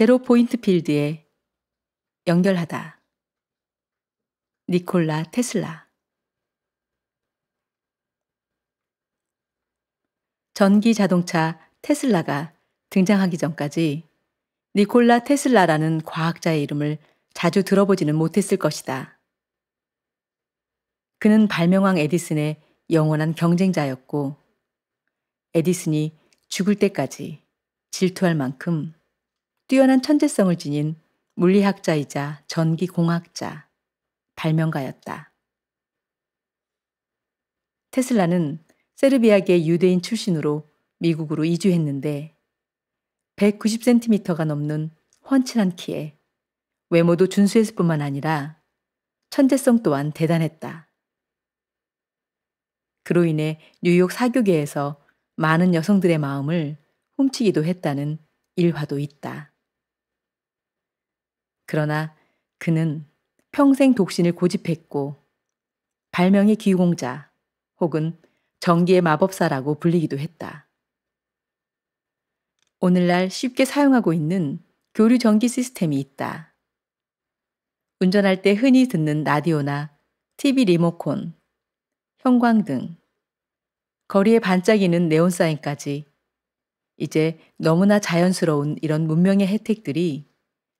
제로 포인트 필드에 연결하다. 니콜라 테슬라. 전기 자동차 테슬라가 등장하기 전까지 니콜라 테슬라라는 과학자의 이름을 자주 들어보지는 못했을 것이다. 그는 발명왕 에디슨의 영원한 경쟁자였고, 에디슨이 죽을 때까지 질투할 만큼 뛰어난 천재성을 지닌 물리학자이자 전기공학자, 발명가였다. 테슬라는 세르비아계 유대인 출신으로 미국으로 이주했는데 190cm가 넘는 헌칠한 키에 외모도 준수했을 뿐만 아니라 천재성 또한 대단했다. 그로 인해 뉴욕 사교계에서 많은 여성들의 마음을 훔치기도 했다는 일화도 있다. 그러나 그는 평생 독신을 고집했고 발명의 기공자 혹은 전기의 마법사라고 불리기도 했다. 오늘날 쉽게 사용하고 있는 교류 전기 시스템이 있다. 운전할 때 흔히 듣는 라디오나 TV 리모콘, 형광등, 거리에 반짝이는 네온사인까지 이제 너무나 자연스러운 이런 문명의 혜택들이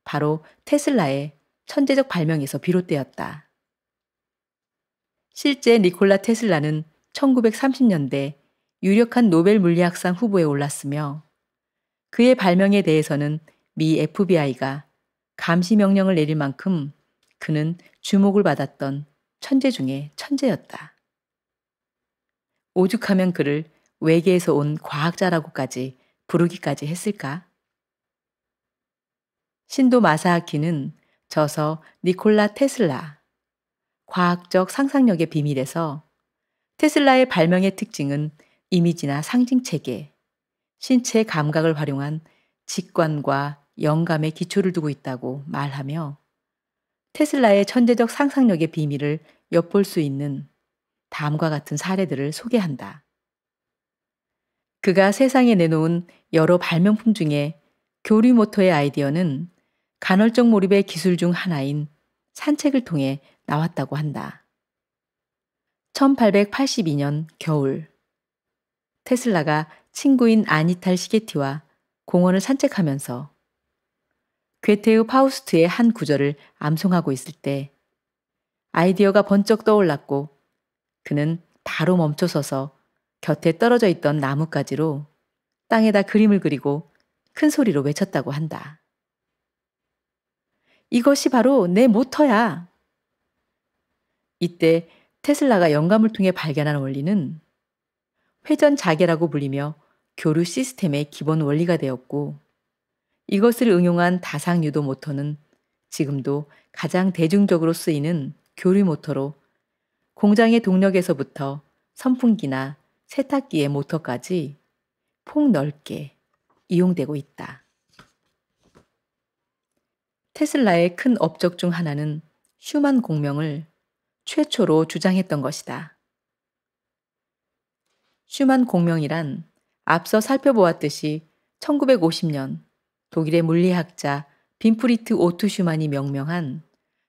바로 테슬라의 천재적 발명에서 비롯되었다. 실제 니콜라 테슬라는 1930년대 유력한 노벨 물리학상 후보에 올랐으며 그의 발명에 대해서는 미 FBI가 감시 명령을 내릴 만큼 그는 주목을 받았던 천재 중의 천재였다. 오죽하면 그를 외계에서 온 과학자라고까지 부르기까지 했을까? 신도 마사하키는 저서 니콜라 테슬라 과학적 상상력의 비밀에서 테슬라의 발명의 특징은 이미지나 상징 체계, 신체 감각을 활용한 직관과 영감의 기초를 두고 있다고 말하며 테슬라의 천재적 상상력의 비밀을 엿볼 수 있는 다음과 같은 사례들을 소개한다. 그가 세상에 내놓은 여러 발명품 중에 교류모터의 아이디어는 간헐적 몰입의 기술 중 하나인 산책을 통해 나왔다고 한다. 1882년 겨울, 테슬라가 친구인 아니탈 시게티와 공원을 산책하면서 괴테의 파우스트의 한 구절을 암송하고 있을 때 아이디어가 번쩍 떠올랐고 그는 바로 멈춰서서 곁에 떨어져 있던 나뭇가지로 땅에다 그림을 그리고 큰 소리로 외쳤다고 한다. 이것이 바로 내 모터야. 이때 테슬라가 영감을 통해 발견한 원리는 회전 자개라고 불리며 교류 시스템의 기본 원리가 되었고 이것을 응용한 다상 유도 모터는 지금도 가장 대중적으로 쓰이는 교류 모터로 공장의 동력에서부터 선풍기나 세탁기의 모터까지 폭넓게 이용되고 있다. 테슬라의 큰 업적 중 하나는 슈만 공명을 최초로 주장했던 것이다. 슈만 공명이란 앞서 살펴보았듯이 1950년 독일의 물리학자 빈프리트 오투 슈만이 명명한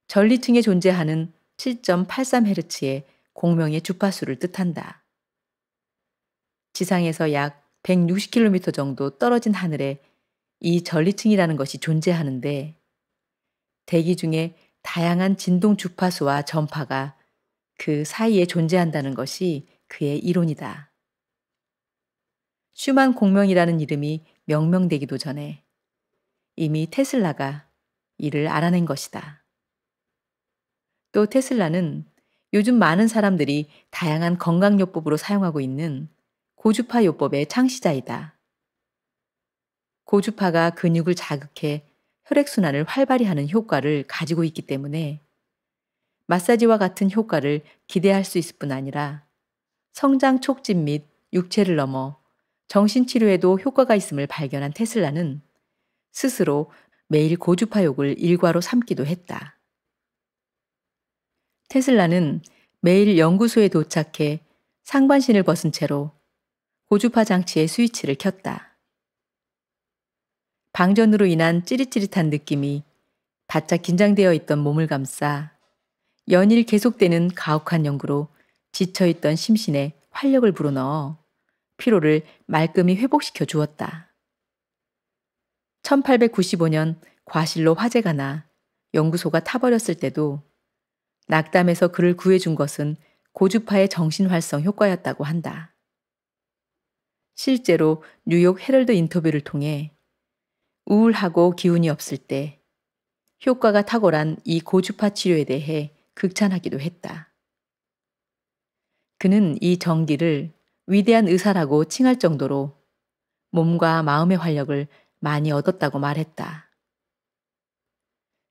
전리층에 존재하는 7.83헤르츠의 공명의 주파수를 뜻한다. 지상에서 약 160km 정도 떨어진 하늘에 이 전리층이라는 것이 존재하는데 대기 중에 다양한 진동 주파수와 전파가 그 사이에 존재한다는 것이 그의 이론이다. 슈만 공명이라는 이름이 명명되기도 전에 이미 테슬라가 이를 알아낸 것이다. 또 테슬라는 요즘 많은 사람들이 다양한 건강요법으로 사용하고 있는 고주파 요법의 창시자이다. 고주파가 근육을 자극해 혈액순환을 활발히 하는 효과를 가지고 있기 때문에 마사지와 같은 효과를 기대할 수 있을 뿐 아니라 성장 촉진 및 육체를 넘어 정신치료에도 효과가 있음을 발견한 테슬라는 스스로 매일 고주파욕을 일과로 삼기도 했다. 테슬라는 매일 연구소에 도착해 상반신을 벗은 채로 고주파 장치의 스위치를 켰다. 방전으로 인한 찌릿찌릿한 느낌이 바짝 긴장되어 있던 몸을 감싸 연일 계속되는 가혹한 연구로 지쳐있던 심신에 활력을 불어넣어 피로를 말끔히 회복시켜 주었다. 1895년 과실로 화재가 나 연구소가 타버렸을 때도 낙담에서 그를 구해준 것은 고주파의 정신활성 효과였다고 한다. 실제로 뉴욕 헤럴드 인터뷰를 통해 우울하고 기운이 없을 때 효과가 탁월한 이 고주파 치료에 대해 극찬하기도 했다. 그는 이 정기를 위대한 의사라고 칭할 정도로 몸과 마음의 활력을 많이 얻었다고 말했다.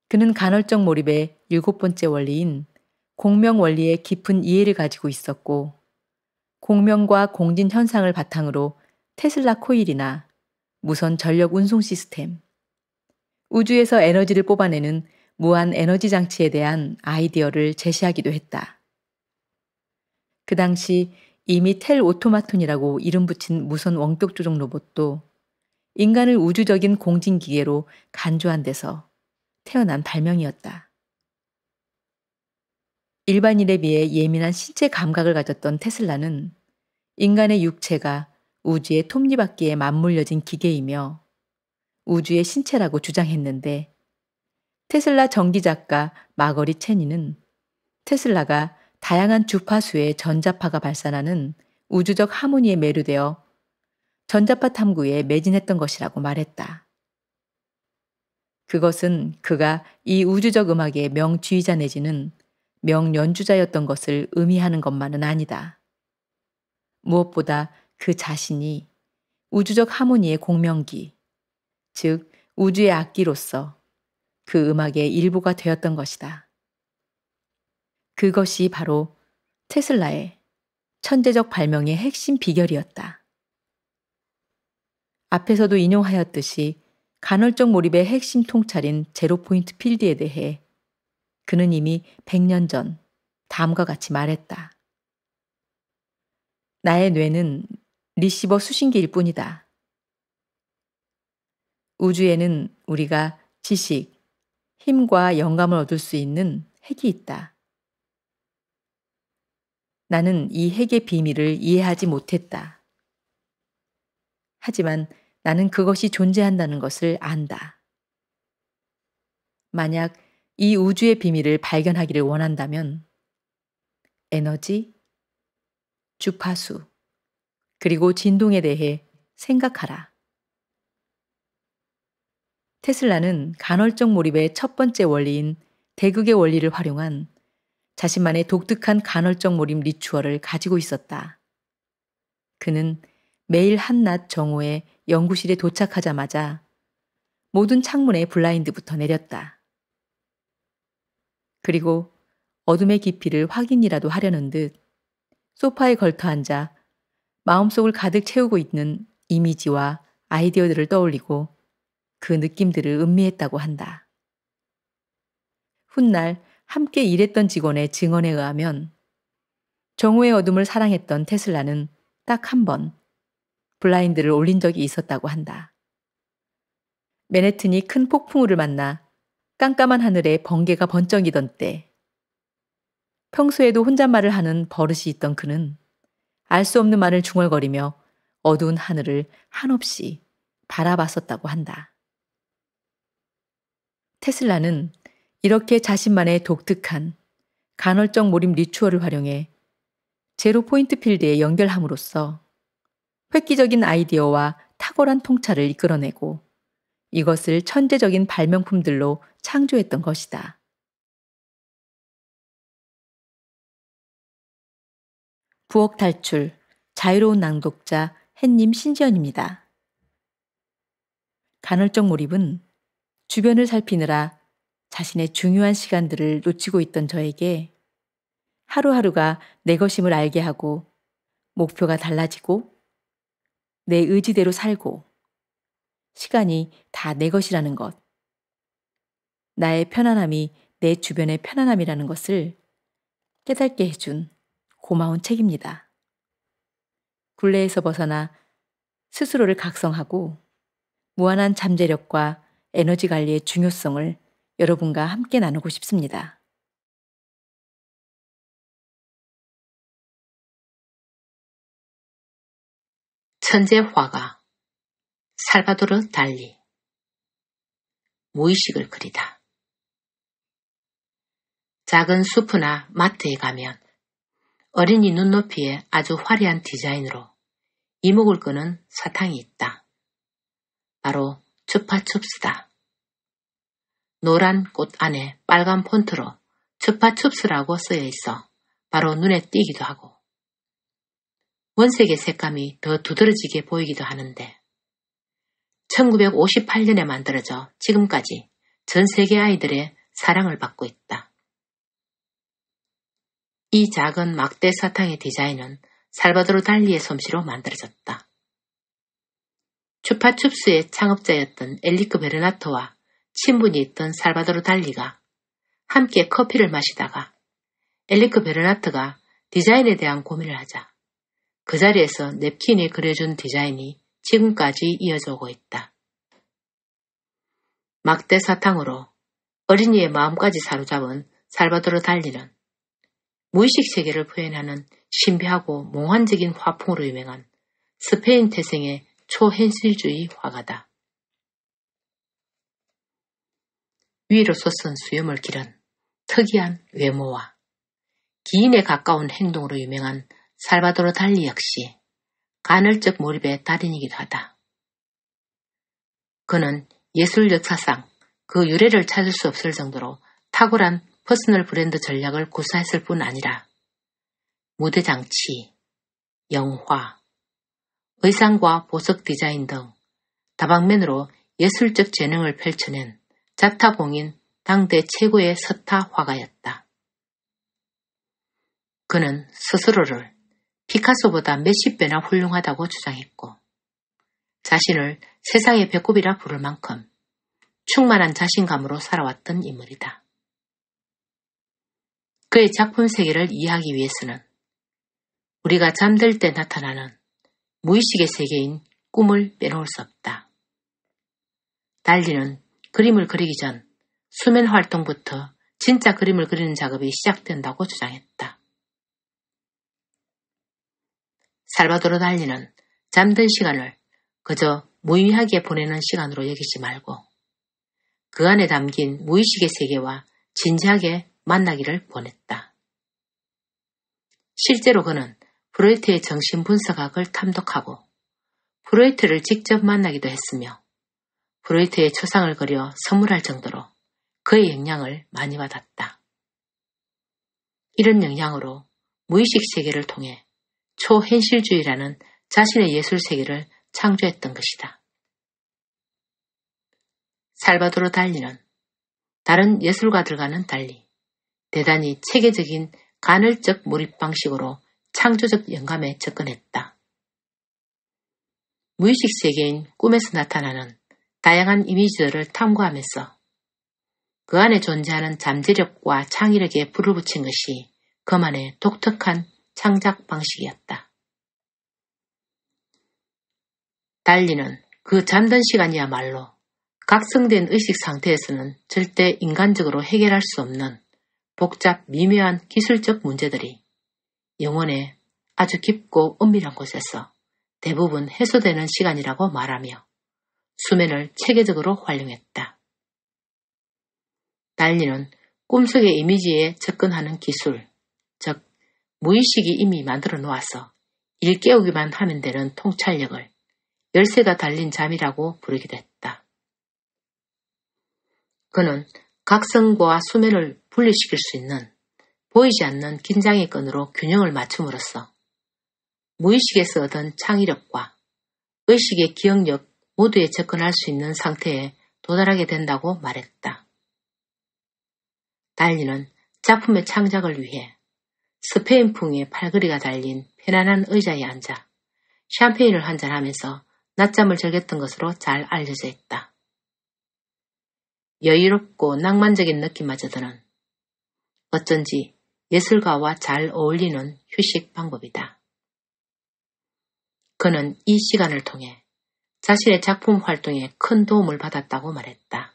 그는 간헐적 몰입의 일곱 번째 원리인 공명 원리의 깊은 이해를 가지고 있었고, 공명과 공진 현상을 바탕으로 테슬라 코일이나 무선 전력 운송 시스템, 우주에서 에너지를 뽑아내는 무한 에너지 장치에 대한 아이디어를 제시하기도 했다. 그 당시 이미 텔 오토마톤이라고 이름 붙인 무선 원격 조종 로봇도 인간을 우주적인 공진기계로 간주한 데서 태어난 발명이었다. 일반인에 비해 예민한 신체 감각을 가졌던 테슬라는 인간의 육체가 우주의 톱니바퀴에 맞물려진 기계이며 우주의 신체라고 주장했는데 테슬라 전기작가 마거리 체니는 테슬라가 다양한 주파수의 전자파가 발산하는 우주적 하모니에 매료되어 전자파 탐구에 매진했던 것이라고 말했다. 그것은 그가 이 우주적 음악의 명지휘자 내지는 명연주자였던 것을 의미하는 것만은 아니다. 무엇보다 그 자신이 우주적 하모니의 공명기, 즉 우주의 악기로서 그 음악의 일부가 되었던 것이다. 그것이 바로 테슬라의 천재적 발명의 핵심 비결이었다. 앞에서도 인용하였듯이 간헐적 몰입의 핵심 통찰인 제로포인트 필드에 대해 그는 이미 100년 전 다음과 같이 말했다. 나의 뇌는 리시버 수신기일 뿐이다. 우주에는 우리가 지식, 힘과 영감을 얻을 수 있는 핵이 있다. 나는 이 핵의 비밀을 이해하지 못했다. 하지만 나는 그것이 존재한다는 것을 안다. 만약 이 우주의 비밀을 발견하기를 원한다면 에너지, 주파수, 그리고 진동에 대해 생각하라. 테슬라는 간헐적 몰입의 첫 번째 원리인 대극의 원리를 활용한 자신만의 독특한 간헐적 몰입 리추얼을 가지고 있었다. 그는 매일 한낮 정오에 연구실에 도착하자마자 모든 창문의 블라인드부터 내렸다. 그리고 어둠의 깊이를 확인이라도 하려는 듯 소파에 걸터 앉아 마음속을 가득 채우고 있는 이미지와 아이디어들을 떠올리고 그 느낌들을 음미했다고 한다. 훗날 함께 일했던 직원의 증언에 의하면 정오의 어둠을 사랑했던 테슬라는 딱 한 번 블라인드를 올린 적이 있었다고 한다. 맨해튼이 큰 폭풍우를 만나 깜깜한 하늘에 번개가 번쩍이던 때 평소에도 혼잣말을 하는 버릇이 있던 그는 알수 없는 말을 중얼거리며 어두운 하늘을 한없이 바라봤었다고 한다. 테슬라는 이렇게 자신만의 독특한 간헐적 몰입 리추얼을 활용해 제로 포인트 필드에 연결함으로써 획기적인 아이디어와 탁월한 통찰을 이끌어내고 이것을 천재적인 발명품들로 창조했던 것이다. 부엌 탈출, 자유로운 낭독자 햇님 신지연입니다. 간헐적 몰입은 주변을 살피느라 자신의 중요한 시간들을 놓치고 있던 저에게 하루하루가 내 것임을 알게 하고 목표가 달라지고 내 의지대로 살고 시간이 다 내 것이라는 것. 나의 편안함이 내 주변의 편안함이라는 것을 깨닫게 해준 고마운 책입니다. 굴레에서 벗어나 스스로를 각성하고 무한한 잠재력과 에너지 관리의 중요성을 여러분과 함께 나누고 싶습니다. 천재 화가 살바도르 달리 무의식을 그리다. 작은 수프나 마트에 가면 어린이 눈높이에 아주 화려한 디자인으로 이목을 끄는 사탕이 있다. 바로 추파춥스다. 노란 꽃 안에 빨간 폰트로 추파춥스라고 쓰여 있어 바로 눈에 띄기도 하고 원색의 색감이 더 두드러지게 보이기도 하는데 1958년에 만들어져 지금까지 전 세계 아이들의 사랑을 받고 있다. 이 작은 막대 사탕의 디자인은 살바도르 달리의 솜씨로 만들어졌다. 추파춥스의 창업자였던 엘리크 베르나토와 친분이 있던 살바도르 달리가 함께 커피를 마시다가 엘리크 베르나트가 디자인에 대한 고민을 하자 그 자리에서 냅킨이 그려준 디자인이 지금까지 이어져 오고 있다. 막대 사탕으로 어린이의 마음까지 사로잡은 살바도르 달리는 무의식 세계를 표현하는 신비하고 몽환적인 화풍으로 유명한 스페인 태생의 초현실주의 화가다. 위로 솟은 수염을 기른 특이한 외모와 기인에 가까운 행동으로 유명한 살바도르 달리 역시 간헐적 몰입의 달인이기도 하다. 그는 예술 역사상 그 유래를 찾을 수 없을 정도로 탁월한 퍼스널 브랜드 전략을 구사했을 뿐 아니라 무대 장치, 영화, 의상과 보석 디자인 등 다방면으로 예술적 재능을 펼쳐낸 자타봉인 당대 최고의 서타 화가였다. 그는 스스로를 피카소보다 몇십 배나 훌륭하다고 주장했고 자신을 세상의 배꼽이라 부를 만큼 충만한 자신감으로 살아왔던 인물이다. 그의 작품 세계를 이해하기 위해서는 우리가 잠들 때 나타나는 무의식의 세계인 꿈을 빼놓을 수 없다. 달리는 그림을 그리기 전 수면 활동부터 진짜 그림을 그리는 작업이 시작된다고 주장했다. 살바도르 달리는 잠든 시간을 그저 무의미하게 보내는 시간으로 여기지 말고 그 안에 담긴 무의식의 세계와 진지하게 만나기를 보냈다 실제로 그는 브로이트의 정신분석학을 탐독하고 브로이트를 직접 만나기도 했으며 브로이트의 초상을 그려 선물할 정도로 그의 영향을 많이 받았다. 이런 영향으로 무의식 세계를 통해 초현실주의라는 자신의 예술 세계를 창조했던 것이다. 살바도르 달리는 다른 예술가들과는 달리 대단히 체계적인 간헐적 몰입 방식으로 창조적 영감에 접근했다. 무의식 세계인 꿈에서 나타나는 다양한 이미지들을 탐구하면서 그 안에 존재하는 잠재력과 창의력에 불을 붙인 것이 그만의 독특한 창작 방식이었다. 달리는 그 잠든 시간이야말로 각성된 의식 상태에서는 절대 인간적으로 해결할 수 없는 복잡 미묘한 기술적 문제들이 영혼의 아주 깊고 은밀한 곳에서 대부분 해소되는 시간이라고 말하며 수면을 체계적으로 활용했다. 달리는 꿈속의 이미지에 접근하는 기술, 즉 무의식이 이미 만들어 놓아서 일깨우기만 하면 되는 통찰력을 열쇠가 달린 잠이라고 부르기도 했다. 그는 각성과 수면을 분리시킬 수 있는 보이지 않는 긴장의 끈으로 균형을 맞춤으로써 무의식에서 얻은 창의력과 의식의 기억력 모두에 접근할 수 있는 상태에 도달하게 된다고 말했다. 달리는 작품의 창작을 위해 스페인풍의 팔걸이가 달린 편안한 의자에 앉아 샴페인을 한잔하면서 낮잠을 즐겼던 것으로 잘 알려져 있다. 여유롭고 낭만적인 느낌마저드는 어쩐지 예술가와 잘 어울리는 휴식 방법이다. 그는 이 시간을 통해 자신의 작품 활동에 큰 도움을 받았다고 말했다.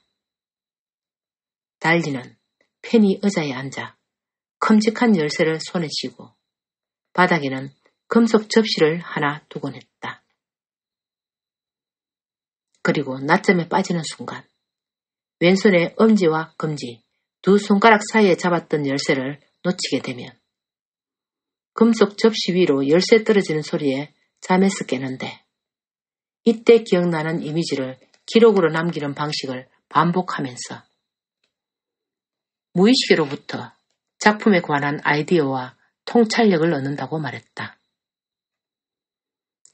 달리는 펜이 의자에 앉아 큼직한 열쇠를 손에 쥐고 바닥에는 금속 접시를 하나 두곤 했다. 그리고 낮잠에 빠지는 순간 왼손의 엄지와 검지 두 손가락 사이에 잡았던 열쇠를 놓치게 되면 금속 접시 위로 열쇠 떨어지는 소리에 잠에서 깨는데 이때 기억나는 이미지를 기록으로 남기는 방식을 반복하면서 무의식으로부터 작품에 관한 아이디어와 통찰력을 얻는다고 말했다.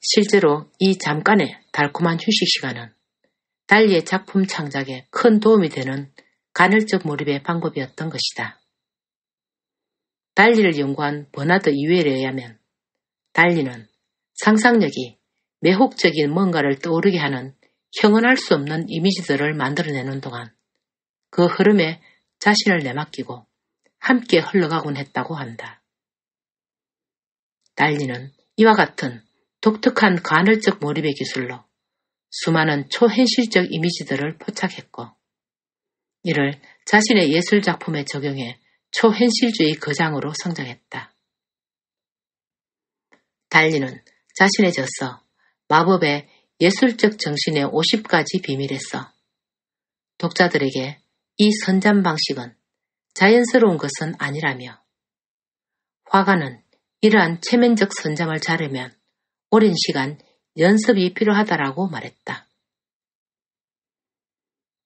실제로 이 잠깐의 달콤한 휴식 시간은 달리의 작품 창작에 큰 도움이 되는 간헐적 몰입의 방법이었던 것이다. 달리를 연구한 버나드 이웰에 의하면 달리는 상상력이 매혹적인 뭔가를 떠오르게 하는 형언할 수 없는 이미지들을 만들어내는 동안 그 흐름에 자신을 내맡기고 함께 흘러가곤 했다고 한다. 달리는 이와 같은 독특한 간헐적 몰입의 기술로 수많은 초현실적 이미지들을 포착했고 이를 자신의 예술 작품에 적용해 초현실주의 거장으로 성장했다. 달리는 자신의 져서 마법의 예술적 정신의 50가지 비밀에서 독자들에게 이 선전 방식은 자연스러운 것은 아니라며 화가는 이러한 체면적 선점을 자르면 오랜 시간 연습이 필요하다라고 말했다.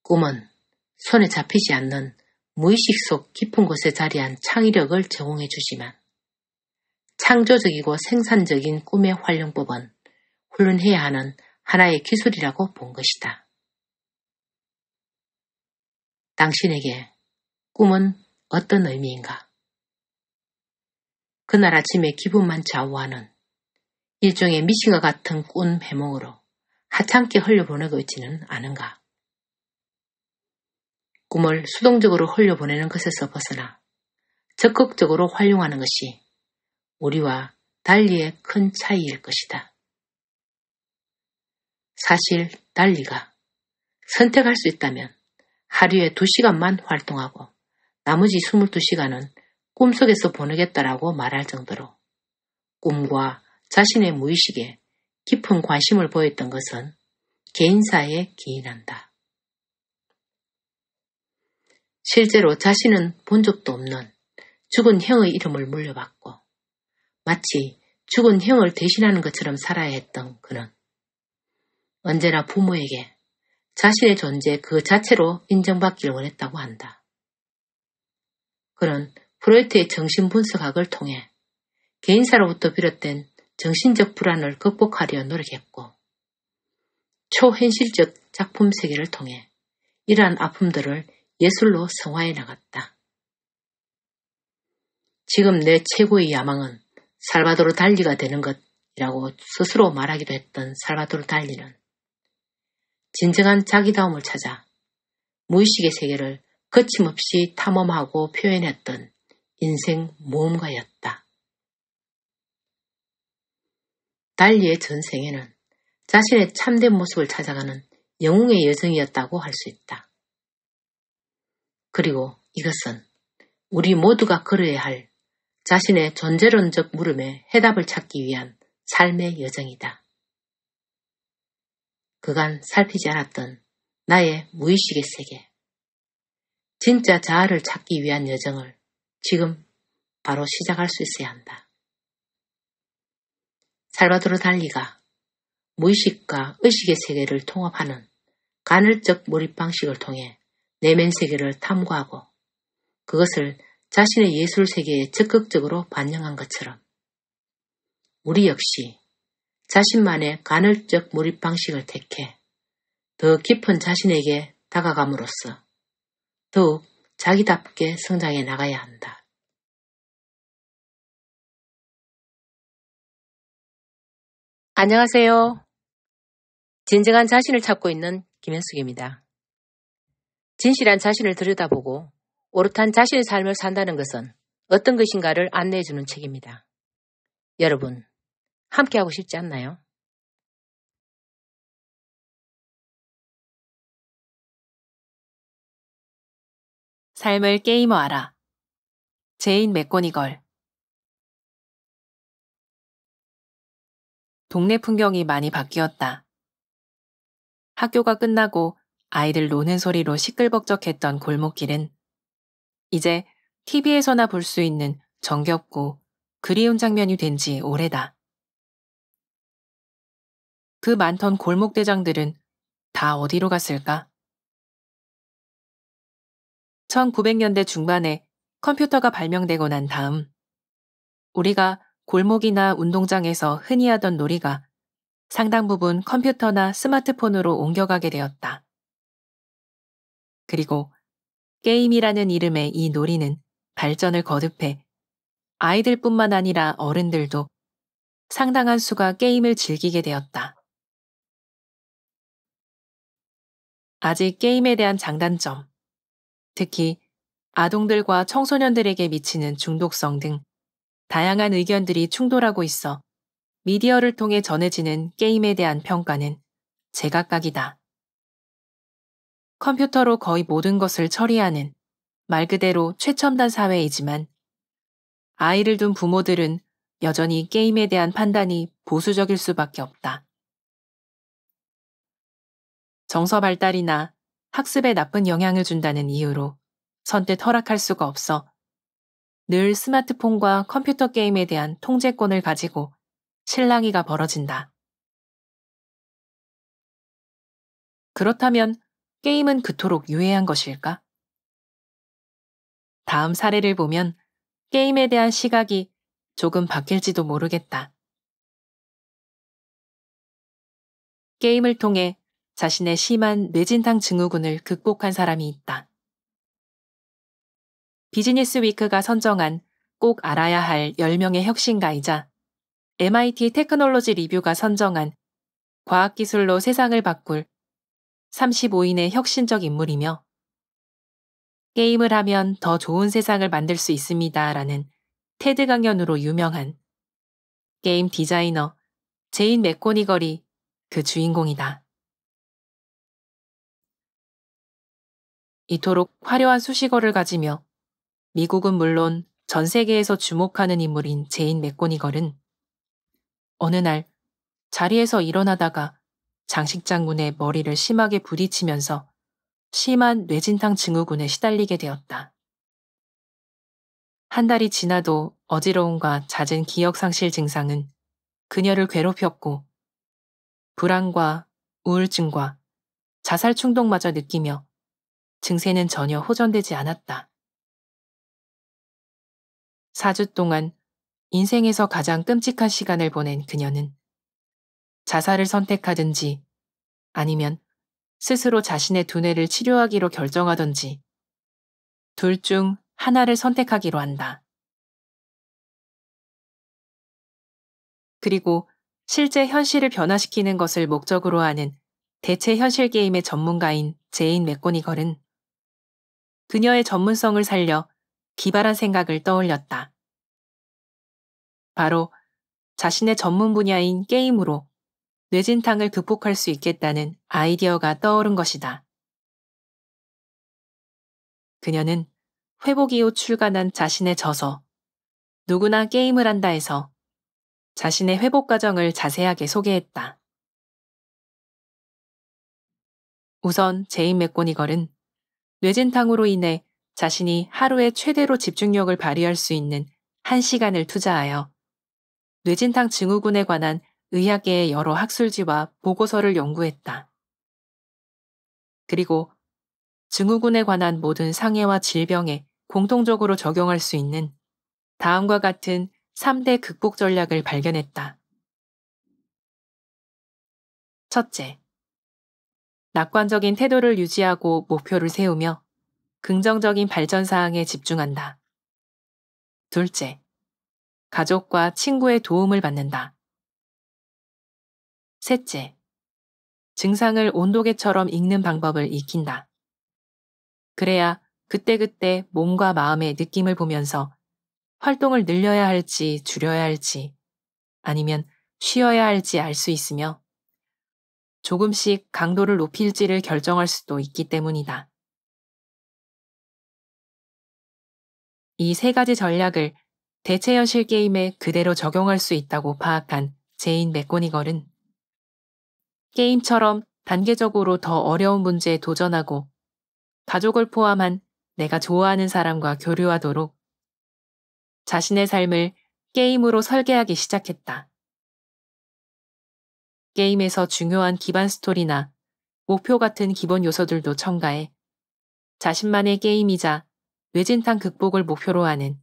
꿈은 손에 잡히지 않는 무의식 속 깊은 곳에 자리한 창의력을 제공해 주지만 창조적이고 생산적인 꿈의 활용법은 훈련해야 하는 하나의 기술이라고 본 것이다. 당신에게 꿈은 어떤 의미인가? 그날 아침에 기분만 좌우하는 일종의 미식과 같은 꾼 배몽으로 하찮게 흘려보내고 있지는 않은가. 꿈을 수동적으로 흘려보내는 것에서 벗어나 적극적으로 활용하는 것이 우리와 달리의 큰 차이일 것이다. 사실 달리가 선택할 수 있다면 하루에 2시간만 활동하고 나머지 22시간은 꿈속에서 보내겠다라고 말할 정도로 꿈과 자신의 무의식에 깊은 관심을 보였던 것은 개인사에 기인한다. 실제로 자신은 본 적도 없는 죽은 형의 이름을 물려받고 마치 죽은 형을 대신하는 것처럼 살아야 했던 그는 언제나 부모에게 자신의 존재 그 자체로 인정받기를 원했다고 한다. 그는 프로이트의 정신분석학을 통해 개인사로부터 비롯된 정신적 불안을 극복하려 노력했고 초현실적 작품 세계를 통해 이러한 아픔들을 예술로 성화해 나갔다. 지금 내 최고의 야망은 살바도르 달리가 되는 것이라고 스스로 말하기도 했던 살바도르 달리는 진정한 자기다움을 찾아 무의식의 세계를 거침없이 탐험하고 표현했던 인생 모험가였다. 달리의 전생에는 자신의 참된 모습을 찾아가는 영웅의 여정이었다고 할 수 있다. 그리고 이것은 우리 모두가 걸어야 할 자신의 존재론적 물음에 해답을 찾기 위한 삶의 여정이다. 그간 살피지 않았던 나의 무의식의 세계. 진짜 자아를 찾기 위한 여정을 지금 바로 시작할 수 있어야 한다. 살바도르 달리가 무의식과 의식의 세계를 통합하는 간헐적 몰입 방식을 통해 내면 세계를 탐구하고 그것을 자신의 예술 세계에 적극적으로 반영한 것처럼 우리 역시 자신만의 간헐적 몰입 방식을 택해 더 깊은 자신에게 다가감으로써 더욱 자기답게 성장해 나가야 한다. 안녕하세요. 진정한 자신을 찾고 있는 김현숙입니다. 진실한 자신을 들여다보고 오롯한 자신의 삶을 산다는 것은 어떤 것인가를 안내해주는 책입니다. 여러분, 함께하고 싶지 않나요? 삶을 게이머하라. 제인 맥고니걸 동네 풍경이 많이 바뀌었다. 학교가 끝나고 아이들 노는 소리로 시끌벅적했던 골목길은 이제 TV에서나 볼 수 있는 정겹고 그리운 장면이 된 지 오래다. 그 많던 골목대장들은 다 어디로 갔을까? 1900년대 중반에 컴퓨터가 발명되고 난 다음 우리가 골목이나 운동장에서 흔히 하던 놀이가 상당 부분 컴퓨터나 스마트폰으로 옮겨가게 되었다. 그리고 게임이라는 이름의 이 놀이는 발전을 거듭해 아이들뿐만 아니라 어른들도 상당한 수가 게임을 즐기게 되었다. 아직 게임에 대한 장단점, 특히 아동들과 청소년들에게 미치는 중독성 등 다양한 의견들이 충돌하고 있어 미디어를 통해 전해지는 게임에 대한 평가는 제각각이다. 컴퓨터로 거의 모든 것을 처리하는 말 그대로 최첨단 사회이지만 아이를 둔 부모들은 여전히 게임에 대한 판단이 보수적일 수밖에 없다. 정서 발달이나 학습에 나쁜 영향을 준다는 이유로 선뜻 허락할 수가 없어 늘 스마트폰과 컴퓨터 게임에 대한 통제권을 가지고 실랑이가 벌어진다. 그렇다면 게임은 그토록 유해한 것일까? 다음 사례를 보면 게임에 대한 시각이 조금 바뀔지도 모르겠다. 게임을 통해 자신의 심한 뇌진탕 증후군을 극복한 사람이 있다. 비즈니스 위크가 선정한 꼭 알아야 할 10명의 혁신가이자 MIT 테크놀로지 리뷰가 선정한 과학기술로 세상을 바꿀 35인의 혁신적 인물이며 게임을 하면 더 좋은 세상을 만들 수 있습니다 라는 테드 강연으로 유명한 게임 디자이너 제인 맥코니걸이 그 주인공이다. 이토록 화려한 수식어를 가지며 미국은 물론 전 세계에서 주목하는 인물인 제인 맥고니걸은 어느 날 자리에서 일어나다가 장식 장군의 머리를 심하게 부딪히면서 심한 뇌진탕 증후군에 시달리게 되었다. 한 달이 지나도 어지러움과 잦은 기억상실 증상은 그녀를 괴롭혔고 불안과 우울증과 자살 충동마저 느끼며 증세는 전혀 호전되지 않았다. 4주 동안 인생에서 가장 끔찍한 시간을 보낸 그녀는 자살을 선택하든지 아니면 스스로 자신의 두뇌를 치료하기로 결정하든지 둘 중 하나를 선택하기로 한다. 그리고 실제 현실을 변화시키는 것을 목적으로 하는 대체 현실 게임의 전문가인 제인 맥고니걸은 그녀의 전문성을 살려 기발한 생각을 떠올렸다. 바로 자신의 전문 분야인 게임으로 뇌진탕을 극복할 수 있겠다는 아이디어가 떠오른 것이다. 그녀는 회복 이후 출간한 자신의 저서 누구나 게임을 한다 에서 자신의 회복 과정을 자세하게 소개했다. 우선 제인 맥고니걸은 뇌진탕으로 인해 자신이 하루에 최대로 집중력을 발휘할 수 있는 한시간을 투자하여 뇌진탕 증후군에 관한 의학계의 여러 학술지와 보고서를 연구했다. 그리고 증후군에 관한 모든 상해와 질병에 공통적으로 적용할 수 있는 다음과 같은 3대 극복 전략을 발견했다. 첫째, 낙관적인 태도를 유지하고 목표를 세우며 긍정적인 발전 사항에 집중한다. 둘째, 가족과 친구의 도움을 받는다. 셋째, 증상을 온도계처럼 읽는 방법을 익힌다. 그래야 그때그때 몸과 마음의 느낌을 보면서 활동을 늘려야 할지 줄여야 할지 아니면 쉬어야 할지 알 수 있으며 조금씩 강도를 높일지를 결정할 수도 있기 때문이다. 이세 가지 전략을 대체 현실 게임에 그대로 적용할 수 있다고 파악한 제인 맥고니걸은 게임처럼 단계적으로 더 어려운 문제에 도전하고 가족을 포함한 내가 좋아하는 사람과 교류하도록 자신의 삶을 게임으로 설계하기 시작했다. 게임에서 중요한 기반 스토리나 목표 같은 기본 요소들도 첨가해 자신만의 게임이자 뇌진탕 극복을 목표로 하는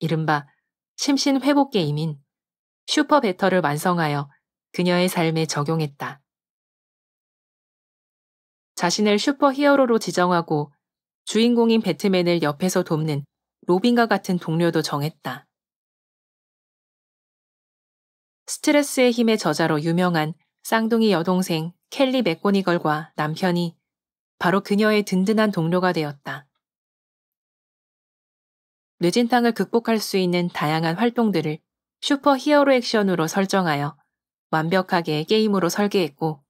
이른바 심신회복 게임인 슈퍼배터를 완성하여 그녀의 삶에 적용했다. 자신을 슈퍼 히어로로 지정하고 주인공인 배트맨을 옆에서 돕는 로빈과 같은 동료도 정했다. 스트레스의 힘의 저자로 유명한 쌍둥이 여동생 켈리 맥고니걸과 남편이 바로 그녀의 든든한 동료가 되었다. 뇌진탕을 극복할 수 있는 다양한 활동들을 슈퍼 히어로 액션으로 설정하여 완벽하게 게임으로 설계했고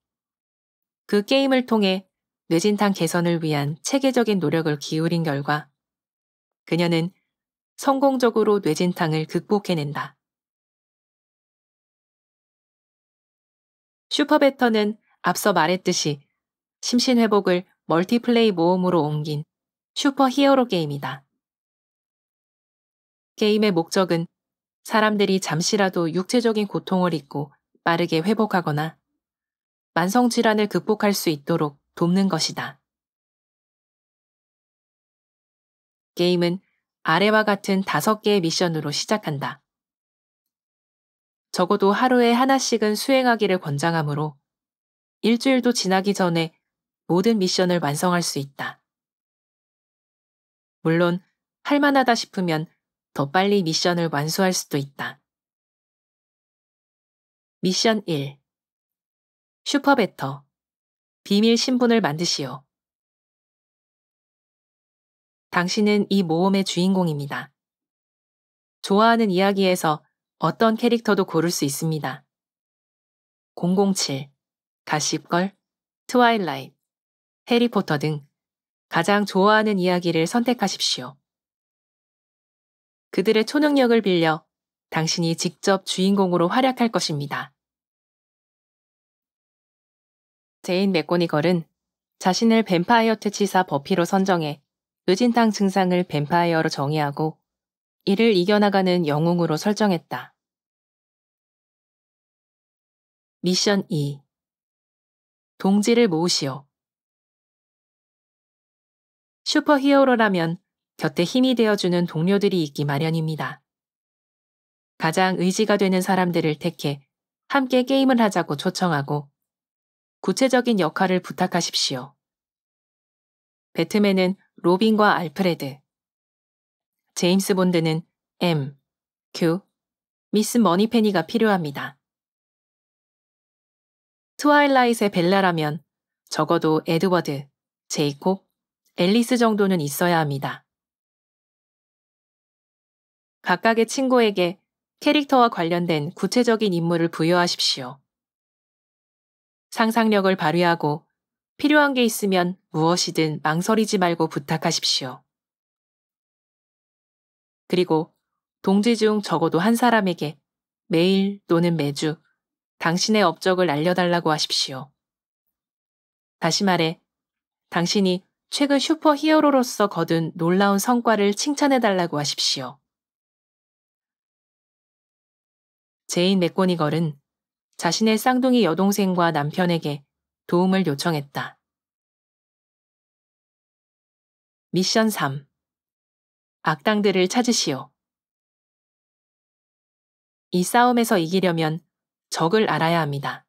그 게임을 통해 뇌진탕 개선을 위한 체계적인 노력을 기울인 결과 그녀는 성공적으로 뇌진탕을 극복해낸다. 슈퍼베터는 앞서 말했듯이 심신회복을 멀티플레이 모험으로 옮긴 슈퍼 히어로 게임이다. 게임의 목적은 사람들이 잠시라도 육체적인 고통을 잊고 빠르게 회복하거나 만성질환을 극복할 수 있도록 돕는 것이다. 게임은 아래와 같은 다섯 개의 미션으로 시작한다. 적어도 하루에 하나씩은 수행하기를 권장하므로 일주일도 지나기 전에 모든 미션을 완성할 수 있다. 물론 할만하다 싶으면 더 빨리 미션을 완수할 수도 있다. 미션 1. 슈퍼베터. 비밀 신분을 만드시오. 당신은 이 모험의 주인공입니다. 좋아하는 이야기에서 어떤 캐릭터도 고를 수 있습니다. 007, 가십걸, 트와일라이트, 해리포터 등 가장 좋아하는 이야기를 선택하십시오. 그들의 초능력을 빌려 당신이 직접 주인공으로 활약할 것입니다. 제인 맥고니걸은 자신을 뱀파이어 퇴치사 버피로 선정해 뇌진탕 증상을 뱀파이어로 정의하고 이를 이겨나가는 영웅으로 설정했다. 미션 2 동지를 모으시오. 슈퍼히어로라면 곁에 힘이 되어주는 동료들이 있기 마련입니다. 가장 의지가 되는 사람들을 택해 함께 게임을 하자고 초청하고 구체적인 역할을 부탁하십시오. 배트맨은 로빈과 알프레드, 제임스 본드는 M, Q, 미스 머니페니가 필요합니다. 트와일라잇의 벨라라면 적어도 에드워드, 제이콥, 앨리스 정도는 있어야 합니다. 각각의 친구에게 캐릭터와 관련된 구체적인 임무를 부여하십시오. 상상력을 발휘하고 필요한 게 있으면 무엇이든 망설이지 말고 부탁하십시오. 그리고 동지 중 적어도 한 사람에게 매일 또는 매주 당신의 업적을 알려달라고 하십시오. 다시 말해, 당신이 최근 슈퍼 히어로로서 거둔 놀라운 성과를 칭찬해달라고 하십시오. 제인 맥고니걸은 자신의 쌍둥이 여동생과 남편에게 도움을 요청했다. 미션 3. 악당들을 찾으시오. 이 싸움에서 이기려면 적을 알아야 합니다.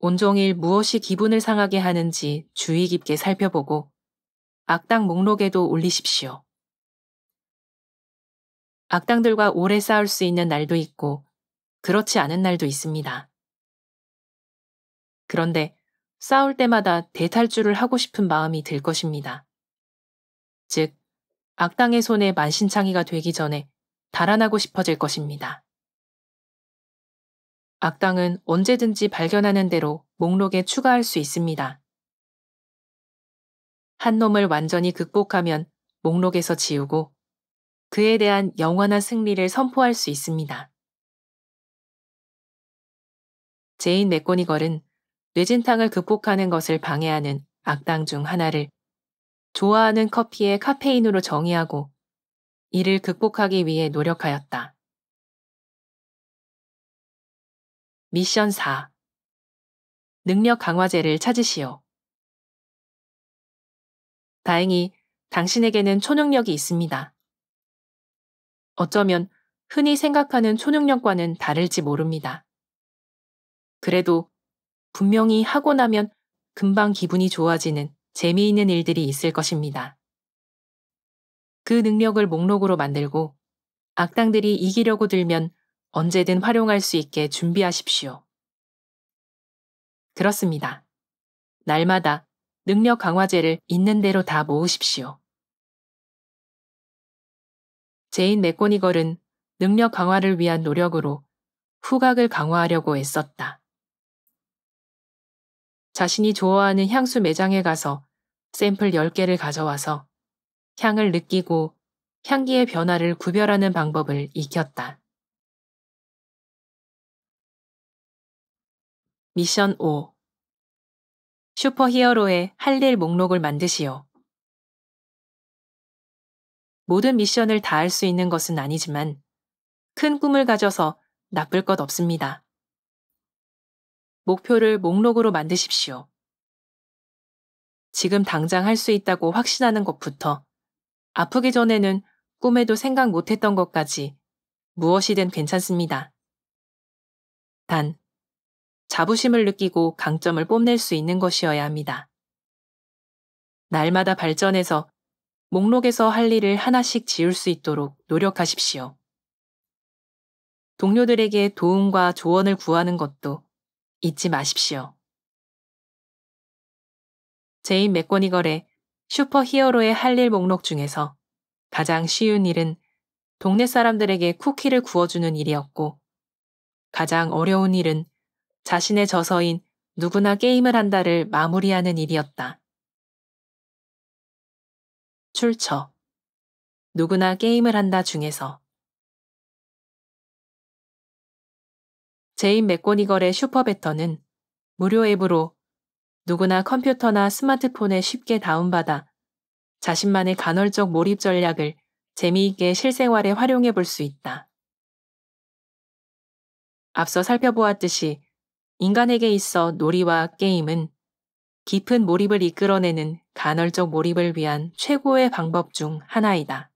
온종일 무엇이 기분을 상하게 하는지 주의 깊게 살펴보고 악당 목록에도 올리십시오. 악당들과 오래 싸울 수 있는 날도 있고 그렇지 않은 날도 있습니다. 그런데 싸울 때마다 대탈주를 하고 싶은 마음이 들 것입니다. 즉, 악당의 손에 만신창이가 되기 전에 달아나고 싶어질 것입니다. 악당은 언제든지 발견하는 대로 목록에 추가할 수 있습니다. 한 놈을 완전히 극복하면 목록에서 지우고 그에 대한 영원한 승리를 선포할 수 있습니다. 제인 맥고니걸은 뇌진탕을 극복하는 것을 방해하는 악당 중 하나를 좋아하는 커피의 카페인으로 정의하고 이를 극복하기 위해 노력하였다. 미션 4. 능력 강화제를 찾으시오. 다행히 당신에게는 초능력이 있습니다. 어쩌면 흔히 생각하는 초능력과는 다를지 모릅니다. 그래도 분명히 하고 나면 금방 기분이 좋아지는 재미있는 일들이 있을 것입니다. 그 능력을 목록으로 만들고 악당들이 이기려고 들면 언제든 활용할 수 있게 준비하십시오. 그렇습니다. 날마다 능력 강화제를 있는 대로 다 모으십시오. 제인 맥고니걸은 능력 강화를 위한 노력으로 후각을 강화하려고 애썼다. 자신이 좋아하는 향수 매장에 가서 샘플 10개를 가져와서 향을 느끼고 향기의 변화를 구별하는 방법을 익혔다. 미션 5 슈퍼히어로의 할 일 목록을 만드시오. 모든 미션을 다 할 수 있는 것은 아니지만 큰 꿈을 가져서 나쁠 것 없습니다. 목표를 목록으로 만드십시오. 지금 당장 할 수 있다고 확신하는 것부터 아프기 전에는 꿈에도 생각 못했던 것까지 무엇이든 괜찮습니다. 단, 자부심을 느끼고 강점을 뽐낼 수 있는 것이어야 합니다. 날마다 발전해서 목록에서 할 일을 하나씩 지울 수 있도록 노력하십시오. 동료들에게 도움과 조언을 구하는 것도 잊지 마십시오. 제인 맥권이걸의 슈퍼 히어로의 할 일 목록 중에서 가장 쉬운 일은 동네 사람들에게 쿠키를 구워주는 일이었고, 가장 어려운 일은 자신의 저서인 누구나 게임을 한다를 마무리하는 일이었다. 출처. 누구나 게임을 한다 중에서. 제인 맥고니걸의 슈퍼베터는 무료 앱으로 누구나 컴퓨터나 스마트폰에 쉽게 다운받아 자신만의 간헐적 몰입 전략을 재미있게 실생활에 활용해 볼 수 있다. 앞서 살펴보았듯이 인간에게 있어 놀이와 게임은 깊은 몰입을 이끌어내는 간헐적 몰입을 위한 최고의 방법 중 하나이다.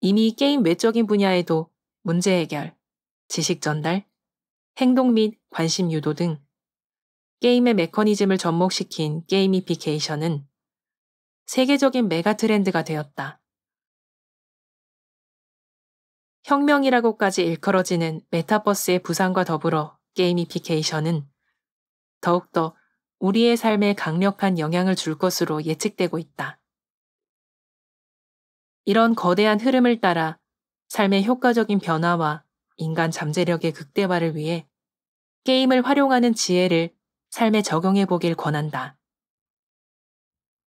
이미 게임 외적인 분야에도 문제 해결, 지식 전달, 행동 및 관심 유도 등 게임의 메커니즘을 접목시킨 게임이피케이션은 세계적인 메가 트렌드가 되었다. 혁명이라고까지 일컬어지는 메타버스의 부상과 더불어 게임이피케이션은 더욱더 우리의 삶에 강력한 영향을 줄 것으로 예측되고 있다. 이런 거대한 흐름을 따라 삶의 효과적인 변화와 인간 잠재력의 극대화를 위해 게임을 활용하는 지혜를 삶에 적용해 보길 권한다.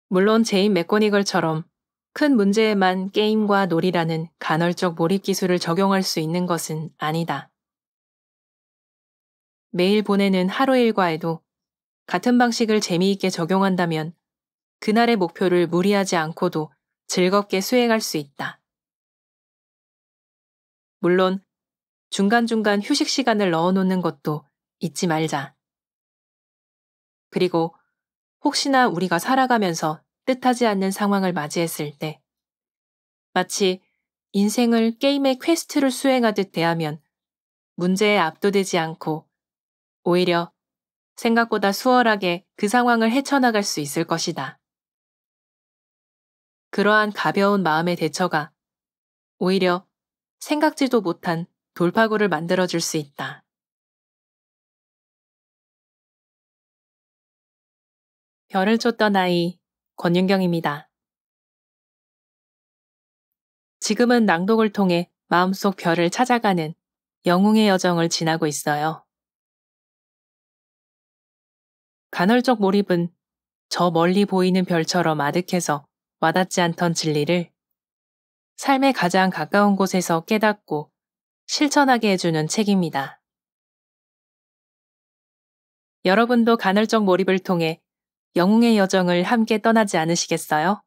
물론 제인 맥고니걸처럼 큰 문제에만 게임과 놀이라는 간헐적 몰입 기술을 적용할 수 있는 것은 아니다. 매일 보내는 하루 일과에도 같은 방식을 재미있게 적용한다면 그날의 목표를 무리하지 않고도 즐겁게 수행할 수 있다. 물론 중간중간 휴식 시간을 넣어놓는 것도 잊지 말자. 그리고 혹시나 우리가 살아가면서 뜻하지 않는 상황을 맞이했을 때 마치 인생을 게임의 퀘스트를 수행하듯 대하면 문제에 압도되지 않고 오히려 생각보다 수월하게 그 상황을 헤쳐나갈 수 있을 것이다. 그러한 가벼운 마음의 대처가 오히려 생각지도 못한 돌파구를 만들어줄 수 있다. 별을 쫓던 아이 권윤경입니다. 지금은 낭독을 통해 마음속 별을 찾아가는 영웅의 여정을 지나고 있어요. 간헐적 몰입은 저 멀리 보이는 별처럼 아득해서 와닿지 않던 진리를 삶의 가장 가까운 곳에서 깨닫고 실천하게 해주는 책입니다. 여러분도 간헐적 몰입을 통해 영웅의 여정을 함께 떠나지 않으시겠어요?